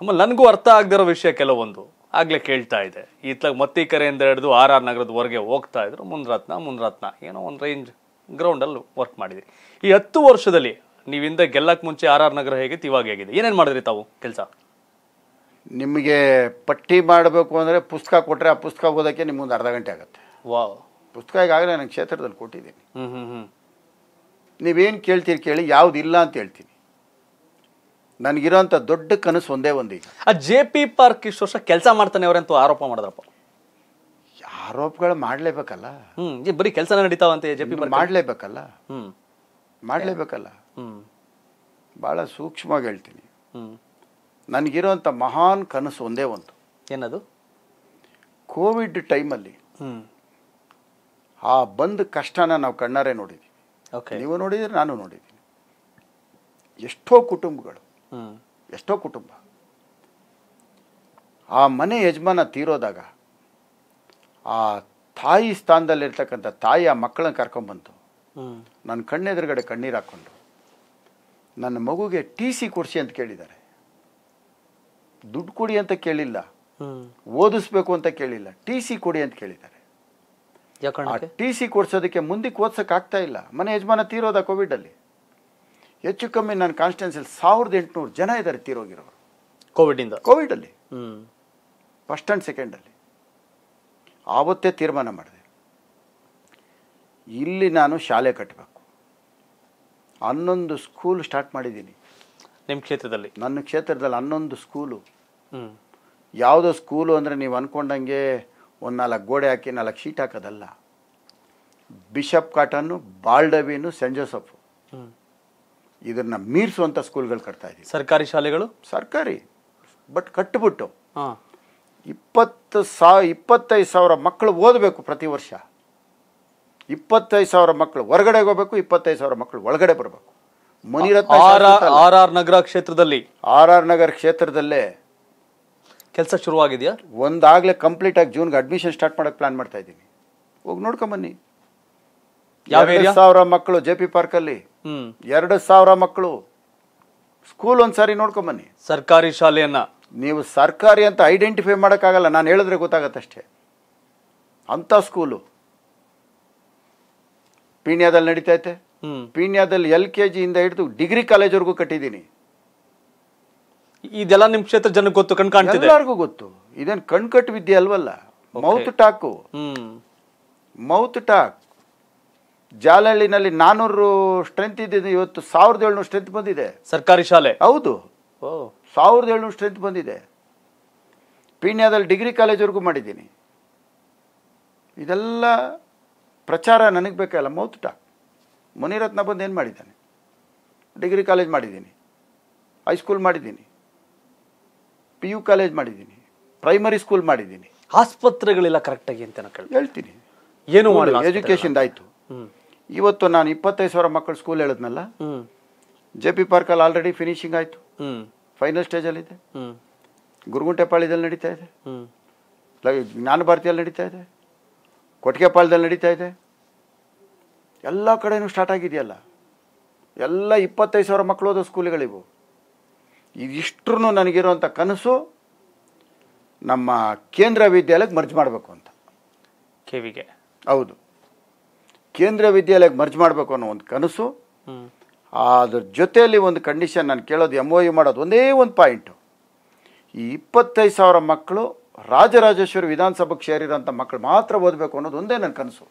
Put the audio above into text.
ಅಮ್ಮ ನನಗೂ ಅರ್ಥ ಆಗದಿರೋ ವಿಷಯ ಕೆಲವೊಂದು ಆಗಲೇ ಕೇಳ್ತಾ ಇದೆ ಮತ್ತಿ ಕರೆಯಿಂದ ಹಿಡಿದು ಆರ್ ಆರ್ ನಗರದವರೆಗೆ ಹೋಗ್ತಾ ಇದ್ರು ಮುಂದ್ರತ್ನ ಮುಂದ್ರತ್ನ ಏನೋ ಒಂದು ರೇಂಜ್ ಗ್ರೌಂಡಲ್ಲಿ ವರ್ಕ್ ಮಾಡಿದ್ರಿ ಈ ಹತ್ತು ವರ್ಷದಲ್ಲಿ ನೀವಿಂದ ಗೆಲ್ಲಕ್ಕೆ ಮುಂಚೆ ಆರ್ ಆರ್ ನಗರ ಹೇಗೆ ಇವಾಗ ಹೇಗಿದೆ ಏನೇನು ಮಾಡಿದ್ರಿ ತಾವು ಕೆಲಸ ನಿಮಗೆ ಪಟ್ಟಿ ಮಾಡಬೇಕು ಅಂದರೆ ಪುಸ್ತಕ ಕೊಟ್ಟರೆ ಆ ಪುಸ್ತಕ ಓದೋಕ್ಕೆ ನಿಮಗೊಂದು ಅರ್ಧ ಗಂಟೆ ಆಗುತ್ತೆ ವಾಹ್ ಪುಸ್ತಕ ಈಗಾಗಲೇ ನನಗೆ ಕ್ಷೇತ್ರದಲ್ಲಿ ಕೊಟ್ಟಿದ್ದೀನಿ ನೀವೇನು ಕೇಳ್ತೀರಿ ಕೇಳಿ ಯಾವುದಿಲ್ಲ ಅಂತ ಹೇಳ್ತೀನಿ ನನಗಿರೋಂಥ ದೊಡ್ಡ ಕನಸು ಒಂದೇ ಒಂದೀಗ ಆ ಜೆ ಪಿ ಪಾರ್ಕ್ ಇಷ್ಟು ವರ್ಷ ಕೆಲಸ ಮಾಡ್ತಾನೆ ಅವರಂತೂ ಆರೋಪ ಮಾಡಿದ್ರಪ್ಪ ಆರೋಪಗಳು ಮಾಡಲೇಬೇಕಲ್ಲ ಹ್ಞೂ ಬರೀ ಕೆಲಸನೇ ನಡೀತಾವಂತೆ ಜೆ ಪಿ ಪಾರ್ಕ್ ಮಾಡಲೇಬೇಕಲ್ಲ ಹ್ಞೂ ಮಾಡಲೇಬೇಕಲ್ಲ ಹ್ಞೂ ಭಾಳ ಸೂಕ್ಷ್ಮವಾಗಿ ಹೇಳ್ತೀನಿ ಹ್ಞೂ ನನಗಿರೋಂಥ ಮಹಾನ್ ಕನಸು ಒಂದೇ ಒಂದು ಏನದು ಕೋವಿಡ್ ಟೈಮಲ್ಲಿ ಆ ಬಂದ ಕಷ್ಟನ ನಾವು ಕಣ್ಣಾರೆ ನೋಡಿದ್ವಿ ನೀವು ನೋಡಿದರೆ ನಾನು ನೋಡಿದ್ದೀನಿ ಎಷ್ಟೋ ಕುಟುಂಬಗಳು ಎಷ್ಟೋ ಕುಟುಂಬ ಆ ಮನೆ ಯಜಮಾನ ತೀರೋದಾಗ ಆ ತಾಯಿ ಸ್ಥಾನದಲ್ಲಿರ್ತಕ್ಕಂಥ ತಾಯಿ ಆ ಮಕ್ಕಳನ್ನ ಕರ್ಕೊಂಡ್ಬಂತು ನನ್ನ ಕಣ್ಣೆದುರುಗಡೆ ಕಣ್ಣೀರು ಹಾಕ್ಕೊಂಡು ನನ್ನ ಮಗುಗೆ ಟಿ ಸಿ ಕೊಡಿಸಿ ಅಂತ ಕೇಳಿದ್ದಾರೆ ದುಡ್ಡು ಕೊಡಿ ಅಂತ ಕೇಳಿಲ್ಲ ಓದಿಸ್ಬೇಕು ಅಂತ ಕೇಳಿಲ್ಲ ಟಿ ಸಿ ಕೊಡಿ ಅಂತ ಕೇಳಿದ್ದಾರೆ ಟಿ ಸಿ ಕೊಡಿಸೋದಕ್ಕೆ ಮುಂದಕ್ಕೆ ಓದ್ಸೋಕ್ಕಾಗ್ತಾ ಇಲ್ಲ ಮನೆ ಯಜಮಾನ ತೀರೋದ ಕೋವಿಡಲ್ಲಿ ಹೆಚ್ಚು ಕಮ್ಮಿ ನನ್ನ ಕಾನ್ಸ್ಟಿಟ್ಯೂನ್ಸಿಯಲ್ಲಿ ಸಾವಿರದ ಎಂಟುನೂರು ಜನ ಇದ್ದಾರೆ ತೀರೋಗಿರೋರು ಕೋವಿಡಿಂದ ಕೋವಿಡಲ್ಲಿ ಫಸ್ಟ್ ಆ್ಯಂಡ್ ಸೆಕೆಂಡಲ್ಲಿ ಆವತ್ತೇ ತೀರ್ಮಾನ ಮಾಡಿದೆ ಇಲ್ಲಿ ನಾನು ಶಾಲೆ ಕಟ್ಟಬೇಕು ಹನ್ನೊಂದು ಸ್ಕೂಲ್ ಸ್ಟಾರ್ಟ್ ಮಾಡಿದ್ದೀನಿ ನಿಮ್ಮ ಕ್ಷೇತ್ರದಲ್ಲಿ ನನ್ನ ಕ್ಷೇತ್ರದಲ್ಲಿ ಹನ್ನೊಂದು ಸ್ಕೂಲು ಯಾವುದೋ ಸ್ಕೂಲು ಅಂದರೆ ನೀವು ಅಂದ್ಕೊಂಡಂಗೆ ಒಂದು ನಾಲ್ಕು ಗೋಡೆ ಹಾಕಿ ನಾಲ್ಕು ಶೀಟ್ ಹಾಕೋದಲ್ಲ Bishop Cotton Baldwin saint Joseph ಇದನ್ನು ಮೀರಿಸುವಂಥ ಸ್ಕೂಲ್ಗಳು ಕಟ್ತಾ ಇದ್ದೀವಿ ಸರ್ಕಾರಿ ಶಾಲೆಗಳು ಸರ್ಕಾರಿ ಬಟ್ ಕಟ್ಟುಬಿಟ್ಟು ಇಪ್ಪತ್ತು ಸಾ ಇಪ್ಪತ್ತೈದು ಸಾವಿರ ಮಕ್ಕಳು ಓದಬೇಕು ಪ್ರತಿ ವರ್ಷ ಇಪ್ಪತ್ತೈದು ಸಾವಿರ ಮಕ್ಕಳು ಹೊರಗಡೆ ಹೋಗ್ಬೇಕು ಇಪ್ಪತ್ತೈದು ಸಾವಿರ ಮಕ್ಕಳು ಒಳಗಡೆ ಬರಬೇಕು ಮುನಿರತ್ನ ಆರ್ ಆರ್ ನಗರ ಕ್ಷೇತ್ರದಲ್ಲಿ ಆರ್ ಆರ್ ನಗರ ಕ್ಷೇತ್ರದಲ್ಲೇ ಕೆಲಸ ಶುರುವಾಗಿದೆಯಾ ಒಂದಾಗಲೇ ಕಂಪ್ಲೀಟಾಗಿ ಜೂನ್ಗೆ ಅಡ್ಮಿಷನ್ ಸ್ಟಾರ್ಟ್ ಮಾಡೋಕ್ಕೆ ಪ್ಲಾನ್ ಮಾಡ್ತಾ ಇದ್ದೀನಿ ಹೋಗಿ ನೋಡ್ಕೊಂಬನ್ನಿ ಎರಡು ಸಾವಿರ ಮಕ್ಕಳು ಜೆ ಪಿ ಪಾರ್ಕಲ್ಲಿ ಎರಡು ಸಾವಿರ ಮಕ್ಕಳು ಸ್ಕೂಲ್ ಒಂದ್ಸಾರಿ ನೋಡ್ಕೊಂಬನ್ನಿ ಸರ್ಕಾರಿ ಶಾಲೆಯನ್ನ ನೀವು ಸರ್ಕಾರಿ ಅಂತ ಐಡೆಂಟಿಫೈ ಮಾಡೋಕ್ಕಾಗಲ್ಲ ನಾನು ಹೇಳಿದ್ರೆ ಗೊತ್ತಾಗತ್ತಷ್ಟೇ ಅಂಥ ಸ್ಕೂಲು ಪೀಣ್ಯದಲ್ಲಿ ನಡೀತೈತೆ ಪೀಣ್ಯದಲ್ಲಿ ಎಲ್ ಕೆ ಇಂದ ಹಿಡಿದು ಡಿಗ್ರಿ ಕಾಲೇಜ್ವರೆಗೂ ಕಟ್ಟಿದ್ದೀನಿ ಇದೆಲ್ಲ ನಿಮ್ಮ ಕ್ಷೇತ್ರ ಜನಕ್ಕೆ ಗೊತ್ತು ಕಣ್ ಎಲ್ಲರಿಗೂ ಗೊತ್ತು ಇದೇನು ಕಣ್ಕಟ್ಟು ವಿದ್ಯೆ ಅಲ್ವಲ್ಲ ಮೌತ್ ಟಾಕು ಮೌತ್ ಟಾಕ್ ಜಾಲಹಳ್ಳಿನಲ್ಲಿ ನಾನೂರು ಸ್ಟ್ರೆಂತ್ ಇದ್ದಿದ್ದು ಇವತ್ತು ಸಾವಿರದ ಏಳ್ನೂರು ಸ್ಟ್ರೆಂತ್ ಬಂದಿದೆ ಸರ್ಕಾರಿ ಶಾಲೆ ಹೌದು ಸಾವಿರದ ಏಳ್ನೂರು ಸ್ಟ್ರೆಂತ್ ಬಂದಿದೆ ಪೀಣ್ಯದಲ್ಲಿ ಡಿಗ್ರಿ ಕಾಲೇಜ್ವರೆಗೂ ಮಾಡಿದ್ದೀನಿ ಇದೆಲ್ಲ ಪ್ರಚಾರ ನನಗೆ ಬೇಕಲ್ಲ ಮೌತ್ ಟಾಕ್ ಮುನಿರತ್ನ ಬಂದು ಏನು ಮಾಡಿದ್ದಾನೆ ಡಿಗ್ರಿ ಕಾಲೇಜ್ ಮಾಡಿದ್ದೀನಿ ಹೈಸ್ಕೂಲ್ ಮಾಡಿದ್ದೀನಿ ಪಿ ಯು ಕಾಲೇಜ್ ಮಾಡಿದ್ದೀನಿ ಪ್ರೈಮರಿ ಸ್ಕೂಲ್ ಮಾಡಿದ್ದೀನಿ ಆಸ್ಪತ್ರೆಗಳೆಲ್ಲ ಕರೆಕ್ಟಾಗಿ ಅಂತ ಹೇಳ್ತೀನಿ ಏನು ಮಾಡಿ ಎಜುಕೇಶನ್ ಆಯಿತು ಇವತ್ತು ನಾನು ಇಪ್ಪತ್ತೈದು ಸಾವಿರ ಮಕ್ಕಳು ಸ್ಕೂಲ್ ಹೇಳಿದ್ನಲ್ಲ ಜೆ ಪಿ ಪಾರ್ಕಲ್ಲಿ ಆಲ್ರೆಡಿ ಫಿನಿಶಿಂಗ್ ಆಯಿತು ಫೈನಲ್ ಸ್ಟೇಜಲ್ಲಿದೆ ಗುರುಗುಂಟೆಪಾಳ್ಯದಲ್ಲಿ ನಡೀತಾ ಇದೆ ಜ್ಞಾನ ಭಾರತಿಯಲ್ಲಿ ನಡೀತಾ ಇದೆ ಕೊಟ್ಟಿಗೆಪಾಳ್ಯದಲ್ಲಿ ನಡೀತಾ ಇದೆ ಎಲ್ಲ ಕಡೆಯೂ ಸ್ಟಾರ್ಟ್ ಆಗಿದೆಯಲ್ಲ ಎಲ್ಲ ಇಪ್ಪತ್ತೈದು ಸಾವಿರ ಮಕ್ಕಳು ಓದೋ ಸ್ಕೂಲ್ಗಳಿವು ಇದಿಷ್ಟ್ರೂ ನನಗಿರೋಂಥ ಕನಸು ನಮ್ಮ ಕೇಂದ್ರ ವಿದ್ಯಾಲಯಕ್ಕೆ ಮರ್ಜ್ ಮಾಡಬೇಕು ಅಂತ ಕೆ ಹೌದು ಕೇಂದ್ರೀಯ ವಿದ್ಯಾಲಯಕ್ಕೆ ಮರ್ಜ್ ಮಾಡಬೇಕು ಅನ್ನೋ ಒಂದು ಕನಸು ಅದ್ರ ಜೊತೆಯಲ್ಲಿ ಒಂದು ಕಂಡೀಷನ್ ನಾನು ಕೇಳೋದು ಎಮ್ ಒ ಯು ಮಾಡೋದು ಒಂದೇ ಒಂದು ಪಾಯಿಂಟು ಈ ಇಪ್ಪತ್ತೈದು ಸಾವಿರ ಮಕ್ಕಳು ರಾಜರಾಜೇಶ್ವರಿ ವಿಧಾನಸಭೆಗೆ ಸೇರಿರೋಂಥ ಮಕ್ಕಳು ಮಾತ್ರ ಓದಬೇಕು ಅನ್ನೋದು ಒಂದೇ ನನ್ನ ಕನಸು